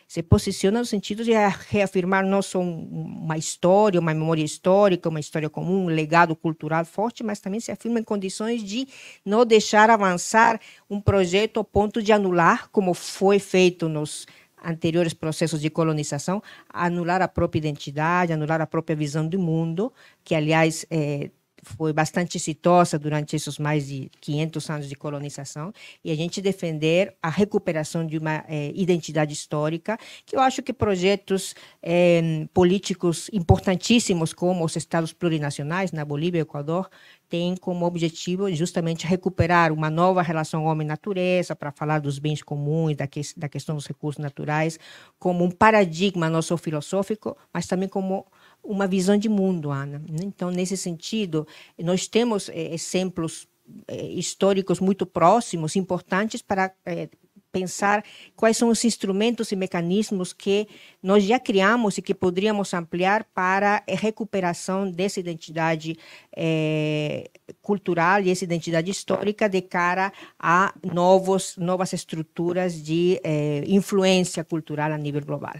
Speaker 2: Se posiciona no sentido de reafirmar não só uma história, uma memória histórica, uma história comum, um legado cultural forte, mas também se afirma em condições de não deixar avançar um projeto ao ponto de anular, como foi feito nos anteriores processos de colonização, anular a própria identidade, anular a própria visão do mundo, que, aliás, é, foi bastante exitosa durante esses mais de 500 anos de colonização, e a gente defender a recuperação de uma eh, identidade histórica, que eu acho que projetos eh, políticos importantíssimos, como os estados plurinacionais na Bolívia e Equador, têm como objetivo justamente recuperar uma nova relação homem-natureza, para falar dos bens comuns, da, que, da questão dos recursos naturais, como um paradigma não só filosófico, mas também como uma visão de mundo, Ana. Então, nesse sentido, nós temos é, exemplos é, históricos muito próximos, importantes para é, pensar quais são os instrumentos e mecanismos que nós já criamos e que poderíamos ampliar para a recuperação dessa identidade é, cultural e essa identidade histórica de cara a novos, novas estruturas de é, influência cultural a nível global.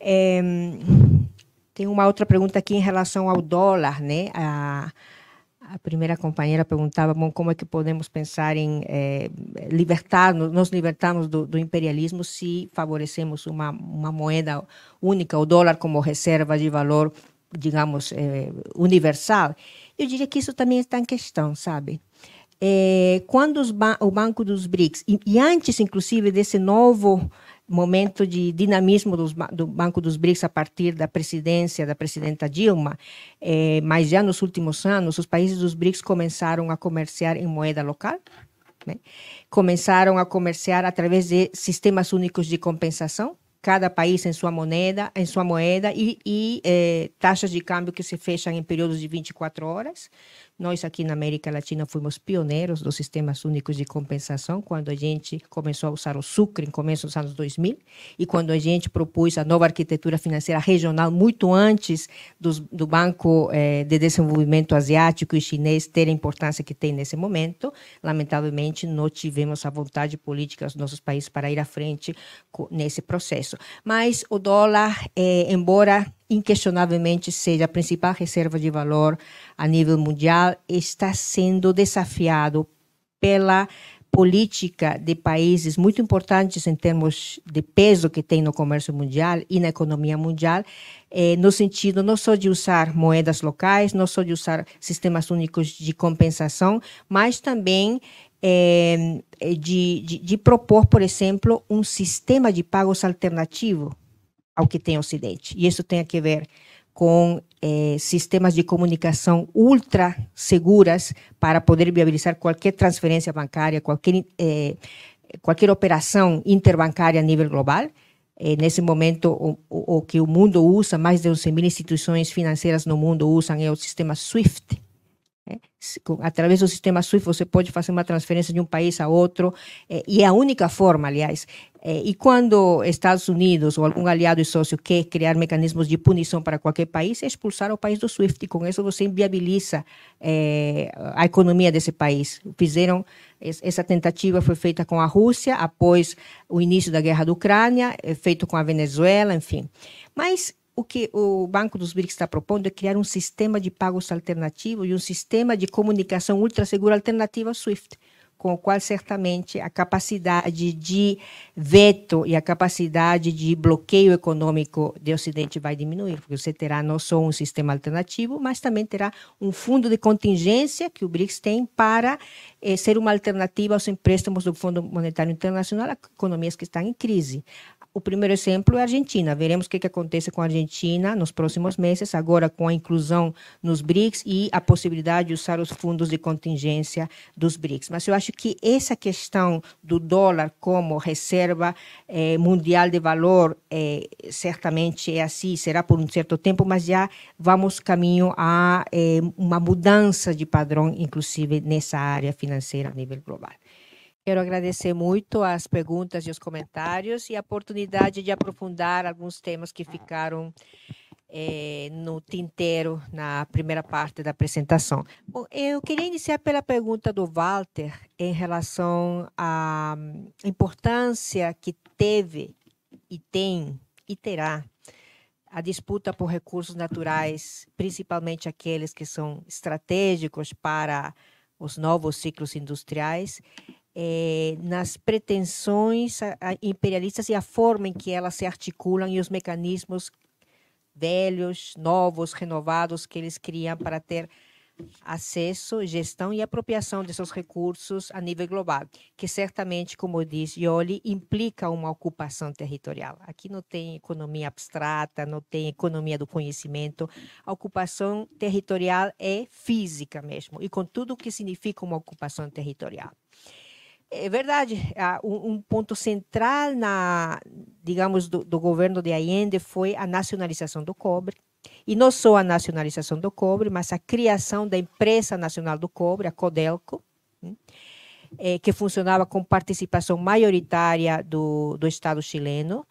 Speaker 2: É, tem uma outra pergunta aqui em relação ao dólar, né? A, a primeira companheira perguntava, bom, como é que podemos pensar em é, libertar, nos libertarmos do, do, imperialismo se favorecemos uma, uma moeda única, o dólar como reserva de valor, digamos, é, universal? Eu diria que isso também está em questão, sabe? É, quando ba o Banco dos BRICS, e, e antes, inclusive, desse novo momento de dinamismo dos, do Banco dos BRICS a partir da presidência da presidenta Dilma, é, mas já nos últimos anos, os países dos BRICS começaram a comerciar em moeda local, né? começaram a comerciar através de sistemas únicos de compensação, cada país em sua moeda, em sua moeda e, e eh, taxas de câmbio que se fecham em períodos de 24 horas, nós aqui na América Latina fomos pioneiros dos sistemas únicos de compensação quando a gente começou a usar o Sucre em começo dos anos 2000 e quando a gente propôs a nova arquitetura financeira regional muito antes dos, do Banco eh, de Desenvolvimento Asiático e Chinês ter a importância que tem nesse momento. Lamentavelmente, não tivemos a vontade política dos nossos países para ir à frente nesse processo. Mas o dólar, eh, embora inquestionavelmente seja a principal reserva de valor a nível mundial, está sendo desafiado pela política de países muito importantes em termos de peso que tem no comércio mundial e na economia mundial, eh, no sentido não só de usar moedas locais, não só de usar sistemas únicos de compensação, mas também eh, de, de, de propor, por exemplo, um sistema de pagos alternativo ao que tem o Ocidente. E isso tem a ver com eh, sistemas de comunicação ultra seguras para poder viabilizar qualquer transferência bancária, qualquer, eh, qualquer operação interbancária a nível global. Eh, nesse momento, o, o, o, que o mundo usa, mais de 11 mil instituições financeiras no mundo usam, é o sistema SWIFT. Né? Através do sistema SWIFT, você pode fazer uma transferência de um país a outro, e é a única forma, aliás, é, eh, e quando Estados Unidos ou algum aliado e sócio quer criar mecanismos de punição para qualquer país, é expulsar eh, o país do SWIFT. E com isso você inviabiliza é, a economia desse país. Fizeram essa tentativa foi feita com a Rússia após o início da guerra da Ucrânia, é eh, feito com a Venezuela, enfim. Mas o que o Banco dos BRICS está propondo é criar um sistema de pagos alternativo e um sistema de comunicação ultra segura alternativa ao SWIFT com o qual certamente a capacidade de veto e a capacidade de bloqueio econômico do Ocidente vai diminuir, porque você terá não só um sistema alternativo, mas também terá um fundo de contingência que o BRICS tem para eh, ser uma alternativa aos empréstimos do Fundo Monetário Internacional a economias que estão em crise. O primeiro exemplo é a Argentina. Veremos o que, que acontece com a Argentina nos próximos meses, agora com a inclusão nos BRICS e a possibilidade de usar os fundos de contingência dos BRICS. Mas eu acho que essa questão do dólar como reserva eh, mundial de valor, eh, certamente é assim, será por um certo tempo, mas já vamos caminho a eh, uma mudança de padrão, inclusive nessa área financeira a nível global. Quero agradecer muito as perguntas e os comentários e a oportunidade de aprofundar alguns temas que ficaram é, no tinteiro na primeira parte da apresentação. Bom, eu queria iniciar pela pergunta do Walter em relação à importância que teve e tem e terá a disputa por recursos naturais, principalmente aqueles que são estratégicos para os novos ciclos industriais é, nas pretensões imperialistas e a forma em que elas se articulam e os mecanismos velhos, novos, renovados que eles criam para ter acesso, gestão e apropriação de seus recursos a nível global, que certamente, como diz Yoli, implica uma ocupação territorial. Aqui não tem economia abstrata, não tem economia do conhecimento. A ocupação territorial é física mesmo, e com tudo o que significa uma ocupação territorial. É verdade. Um ponto central na, digamos, do, do, governo de Allende foi a nacionalização do cobre. E não só a nacionalização do cobre, mas a criação da empresa nacional do cobre, a Codelco, né, eh, que funcionava com participação maioritária do, do Estado chileno.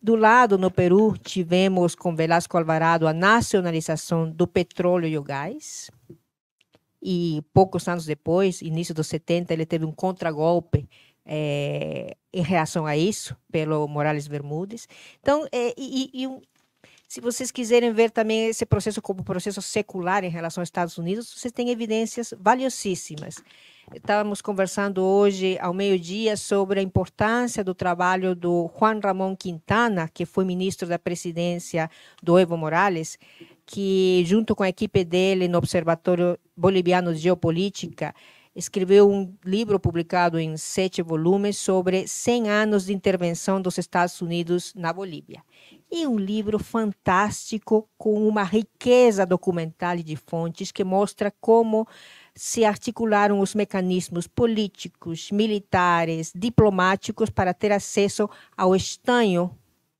Speaker 2: Do lado, no Peru, tivemos com Velasco Alvarado a nacionalização do petróleo e o gás e poucos anos depois, início dos 70, ele teve um contragolpe é, em relação a isso, pelo Morales Bermudes. Então, é, e, e um, se vocês quiserem ver também esse processo como processo secular em relação aos Estados Unidos, vocês têm evidências valiosíssimas. Estávamos conversando hoje, ao meio-dia, sobre a importância do trabalho do Juan Ramon Quintana, que foi ministro da presidência do Evo Morales, que, junto com a equipe dele no Observatório Boliviano de Geopolítica, escreveu um livro publicado em sete volumes sobre 100 anos de intervenção dos Estados Unidos na Bolívia. E um livro fantástico, com uma riqueza documental e de fontes que mostra como se articularam os mecanismos políticos, militares, diplomáticos para ter acesso ao estanho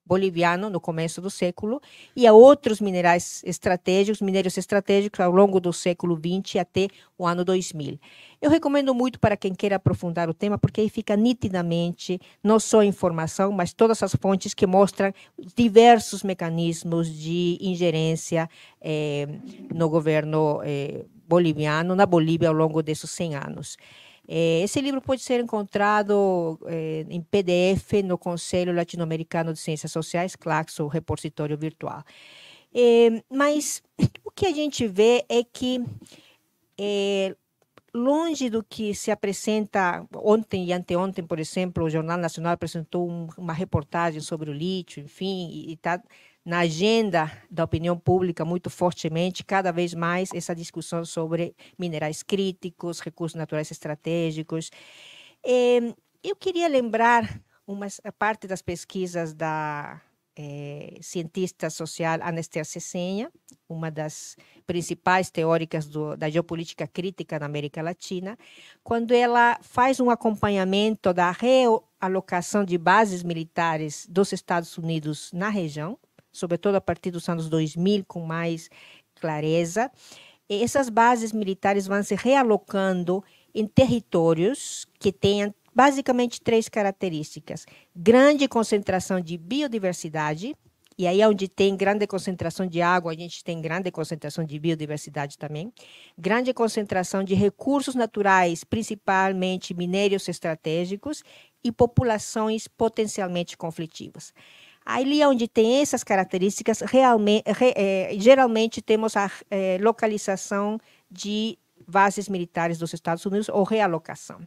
Speaker 2: boliviano no começo do século e a outros minerais estratégicos, minérios estratégicos ao longo do século XX até o ano 2000. Eu recomendo muito para quem queira aprofundar o tema, porque aí fica nitidamente não só informação, mas todas as fontes que mostram diversos mecanismos de ingerência eh, no governo eh, boliviano, na Bolívia, ao longo desses 100 anos. É, esse livro pode ser encontrado é, em PDF no Conselho Latino-Americano de Ciências Sociais, CLACSO, repositório virtual. É, mas o que a gente vê é que longe do que se apresenta ontem e anteontem, por exemplo, o Jornal Nacional apresentou uma reportagem sobre o lítio, enfim, e está na agenda da opinião pública muito fortemente, cada vez mais, essa discussão sobre minerais críticos, recursos naturais estratégicos. eu queria lembrar uma parte das pesquisas da é, cientista social Anastasia Cesenha, uma das principais teóricas do, da geopolítica crítica na América Latina, quando ela faz um acompanhamento da realocação de bases militares dos Estados Unidos na região, sobretudo a partir dos anos 2000, com mais clareza, essas bases militares vão se realocando em territórios que tenham basicamente três características: grande concentração de biodiversidade, e aí é onde tem grande concentração de água, a gente tem grande concentração de biodiversidade também, grande concentração de recursos naturais, principalmente minérios estratégicos, e populações potencialmente conflitivas. Ali é onde tem essas características, realmente, re, é, geralmente temos a é, localização de bases militares dos Estados Unidos ou realocação.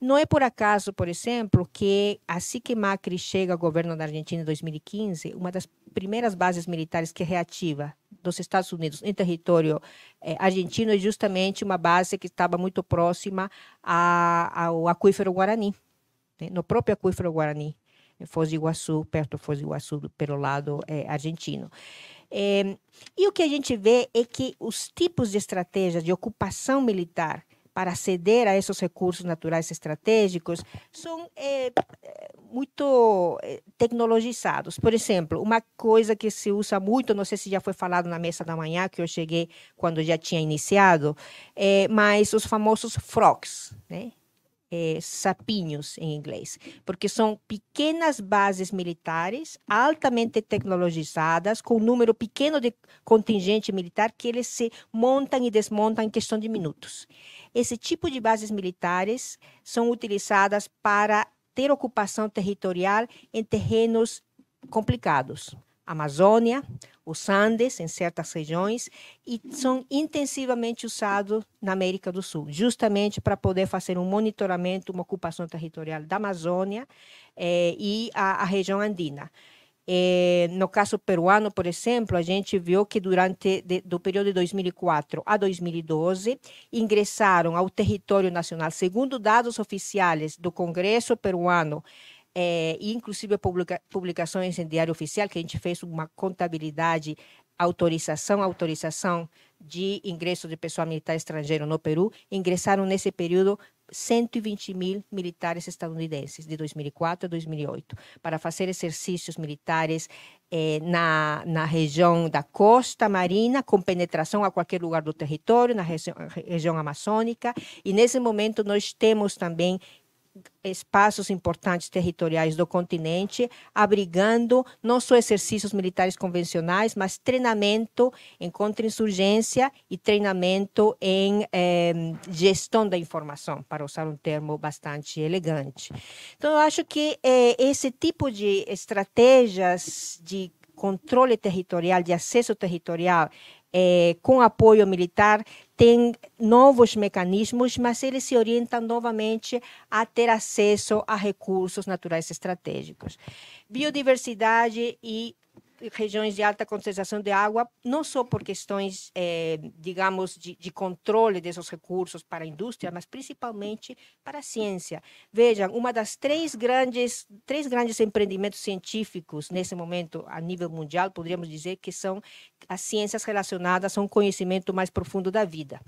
Speaker 2: Não é por acaso, por exemplo, que assim que Macri chega ao governo da Argentina em 2015, uma das primeiras bases militares que reativa dos Estados Unidos em território é, argentino é justamente uma base que estava muito próxima a, ao aquífero Guarani, né? no próprio aquífero Guarani, Foz do Iguaçu, perto do Foz do Iguaçu, pelo lado é, argentino. É, e o que a gente vê é que os tipos de estratégias de ocupação militar para aceder a esses recursos naturais estratégicos são é, muito eh, tecnologizados. Por exemplo, uma coisa que se usa muito, não sei se já foi falado na mesa da manhã, que eu cheguei quando já tinha iniciado, é, mas os famosos frogs, né? é, sapinhos em inglês, porque são pequenas bases militares altamente tecnologizadas, com um número pequeno de contingente militar que eles se montam e desmontam em questão de minutos. Esse tipo de bases militares são utilizadas para ter ocupação territorial em terrenos complicados. Amazônia, os Andes, em certas regiões, e são intensivamente usados na América do Sul, justamente para poder fazer um monitoramento, uma ocupação territorial da Amazônia eh, e a, a, região andina. Eh, no caso peruano, por exemplo, a gente viu que durante de, do período de 2004 a 2012 ingressaram ao território nacional, segundo dados oficiais do Congresso peruano, é, inclusive publica, publicações em diário oficial, que a gente fez uma contabilidade, autorização, autorização de ingresso de pessoal militar estrangeiro no Peru, ingressaram nesse período 120 mil militares estadunidenses de 2004 a 2008 para fazer exercícios militares eh, na, na região da costa marina, com penetração a qualquer lugar do território, na região, região amazônica. E nesse momento nós temos também espaços importantes territoriais do continente, abrigando não só exercícios militares convencionais, mas treinamento em contra-insurgência e treinamento em eh, gestão da informação, para usar um termo bastante elegante. Então, eu acho que eh, esse tipo de estratégias de controle territorial, de acesso territorial, eh, com apoio militar, tem novos mecanismos, mas eles se orientam novamente a ter acesso a recursos naturais estratégicos. Biodiversidade e regiões de alta concentração de água, não só por questões, eh, digamos, de, de, controle desses recursos para a indústria, mas principalmente para a ciência. Vejam, uma das três grandes, três grandes empreendimentos científicos nesse momento a nível mundial, poderíamos dizer que são as ciências relacionadas a um conhecimento mais profundo da vida.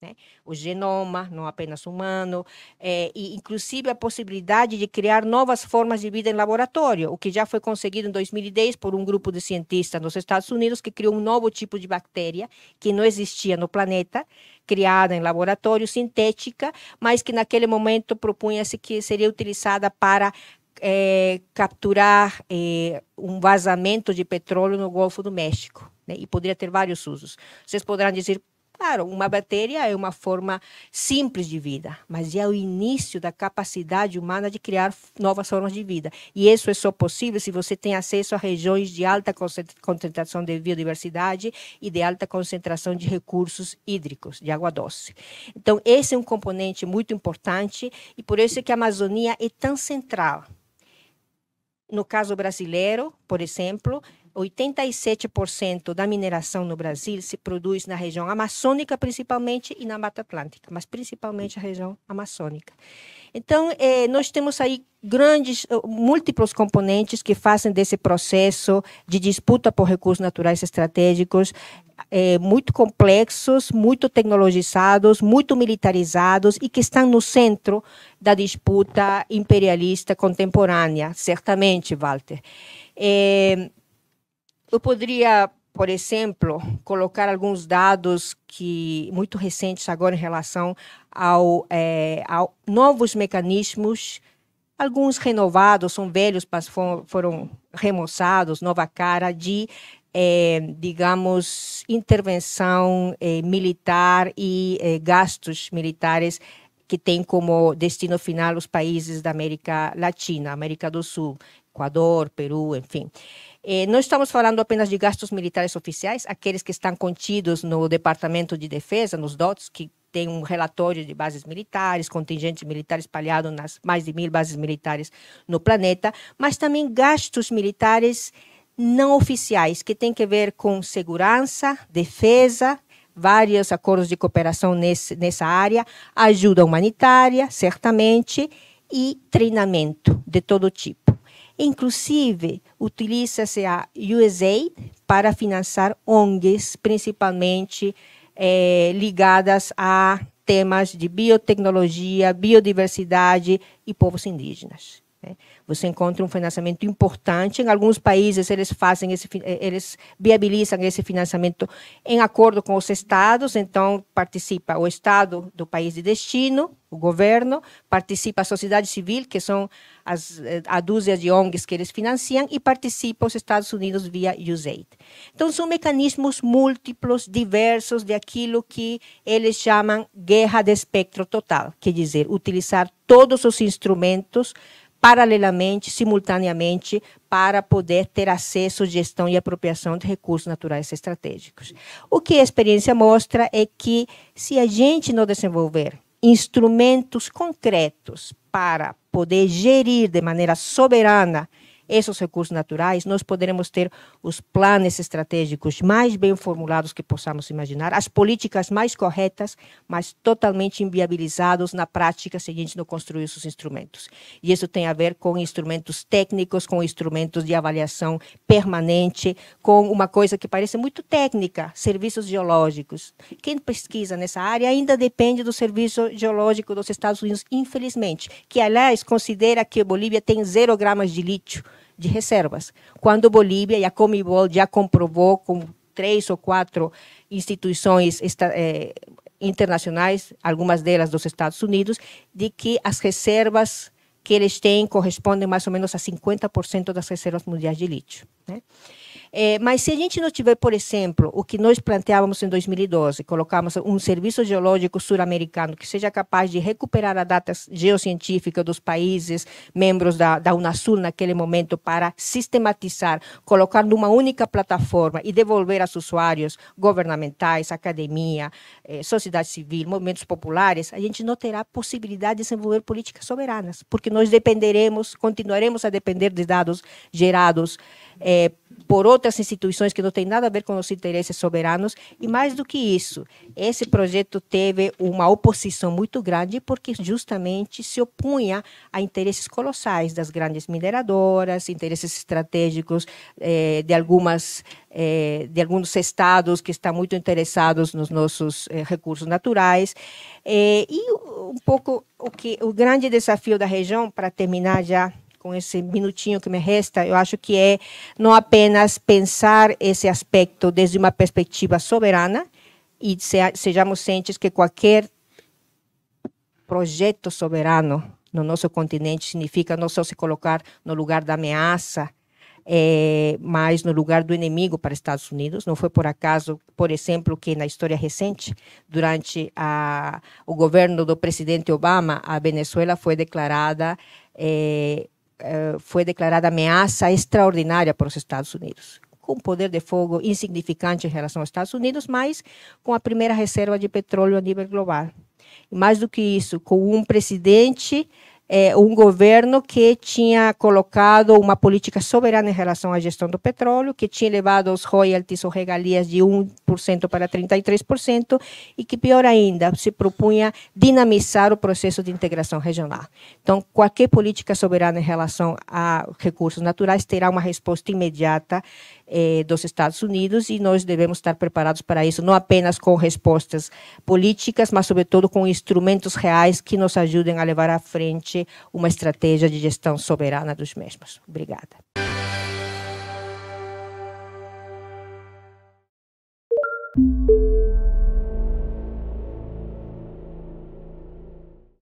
Speaker 2: Né? O genoma, não apenas humano, é, e inclusive a possibilidade de criar novas formas de vida em laboratório, o que já foi conseguido em 2010 por um grupo de cientistas nos Estados Unidos que criou um novo tipo de bactéria que não existia no planeta, criada em laboratório, sintética, mas que naquele momento propunha-se que seria utilizada para é, capturar é, um vazamento de petróleo no Golfo do México. Né? E poderia ter vários usos. Vocês poderão dizer Claro, uma bactéria é uma forma simples de vida, mas é o início da capacidade humana de criar novas formas de vida. E isso é só possível se você tem acesso a regiões de alta concentração de biodiversidade e de alta concentração de recursos hídricos, de água doce. Então, esse é um componente muito importante e por isso é que a Amazônia é tão central no caso brasileiro, por exemplo, 87% da mineração no Brasil se produz na região amazônica, principalmente, e na Mata Atlântica, mas principalmente a região amazônica. Então, eh, nós temos aí grandes, eh, múltiplos componentes que fazem desse processo de disputa por recursos naturais estratégicos eh, muito complexos, muito tecnologizados, muito militarizados e que estão no centro da disputa imperialista contemporânea, certamente, Walter. Eh, eu poderia, por exemplo, colocar alguns dados que muito recentes agora em relação ao, é, ao novos mecanismos, alguns renovados, são velhos, mas foram remoçados, nova cara de é, digamos, intervenção é, militar e é, gastos militares que tem como destino final os países da América Latina, América do Sul, Equador, Peru, enfim. Eh, não estamos falando apenas de gastos militares oficiais, aqueles que estão contidos no Departamento de Defesa, nos DOTS, que tem um relatório de bases militares, contingentes militares espalhados nas mais de mil bases militares no planeta, mas também gastos militares não oficiais, que têm que ver com segurança, defesa, vários acordos de cooperação nesse, nessa área, ajuda humanitária, certamente, e treinamento de todo tipo. Inclusive, utiliza-se a USAID para financiar ONGs, principalmente eh, ligadas a temas de biotecnologia, biodiversidade e povos indígenas. É. Você encontra um financiamento importante. Em alguns países eles fazem esse, eh, eles viabilizam esse financiamento em acordo com os estados. Então participa o estado do país de destino, o governo, participa a sociedade civil, que são as eh, a dúzia de ONGs que eles financiam, e participa os Estados Unidos via USAID. Então são mecanismos múltiplos, diversos de aquilo que eles chamam guerra de espectro total, quer dizer, utilizar todos os instrumentos paralelamente, simultaneamente, para poder ter acesso, gestão e apropriação de recursos naturais estratégicos. O que a experiência mostra é que, se a gente não desenvolver instrumentos concretos para poder gerir de maneira soberana esses recursos naturais, nós poderemos ter os planos estratégicos mais bem formulados que possamos imaginar, as políticas mais corretas, mas totalmente inviabilizados na prática se a gente não construir esses instrumentos. E isso tem a ver com instrumentos técnicos, com instrumentos de avaliação permanente, com uma coisa que parece muito técnica, serviços geológicos. Quem pesquisa nessa área ainda depende do serviço geológico dos Estados Unidos, infelizmente, que, aliás, considera que a Bolívia tem zero gramas de lítio de reservas. Quando Bolívia, e a Comibol já comprovou com três ou quatro instituições esta, eh, internacionais, algumas delas dos Estados Unidos, de que as reservas que eles têm correspondem mais ou menos a 50% das reservas mundiais de lítio. Né? É, mas se a gente não tiver, por exemplo, o que nós planteávamos em 2012, colocarmos um serviço geológico sul-americano que seja capaz de recuperar a data geocientífica dos países membros da, da Unasul naquele momento para sistematizar, colocar numa única plataforma e devolver aos usuários governamentais, academia, é, sociedade civil, movimentos populares, a gente não terá possibilidade de desenvolver políticas soberanas, porque nós dependeremos, continuaremos a depender de dados gerados é, por outras instituições que não têm nada a ver com os interesses soberanos. E mais do que isso, esse projeto teve uma oposição muito grande porque justamente se opunha a interesses colossais das grandes mineradoras, interesses estratégicos é, de algumas é, de alguns estados que estão muito interessados nos nossos é, recursos naturais e um pouco o que o grande desafio da região para terminar já com esse minutinho que me resta, eu acho que é não apenas pensar esse aspecto desde uma perspectiva soberana e sejamos cientes que qualquer projeto soberano no nosso continente significa não só se colocar no lugar da ameaça, é, eh, mas no lugar do inimigo para Estados Unidos. Não foi por acaso, por exemplo, que na história recente, durante a, ah, o governo do presidente Obama, a Venezuela foi declarada é, eh, foi declarada ameaça extraordinária para os Estados Unidos, com poder de fogo insignificante em relação aos Estados Unidos, mas com a primeira reserva de petróleo a nível global. E mais do que isso, com um presidente é, um governo que tinha colocado uma política soberana em relação à gestão do petróleo, que tinha elevado os royalties ou regalias de 1% para 33%, e que, pior ainda, se propunha dinamizar o processo de integração regional. Então, qualquer política soberana em relação a recursos naturais terá uma resposta imediata eh, dos Estados Unidos e nós devemos estar preparados para isso, não apenas com respostas políticas, mas sobretudo com instrumentos reais que nos ajudem a levar à frente uma estratégia de gestão soberana dos mesmos. Obrigada.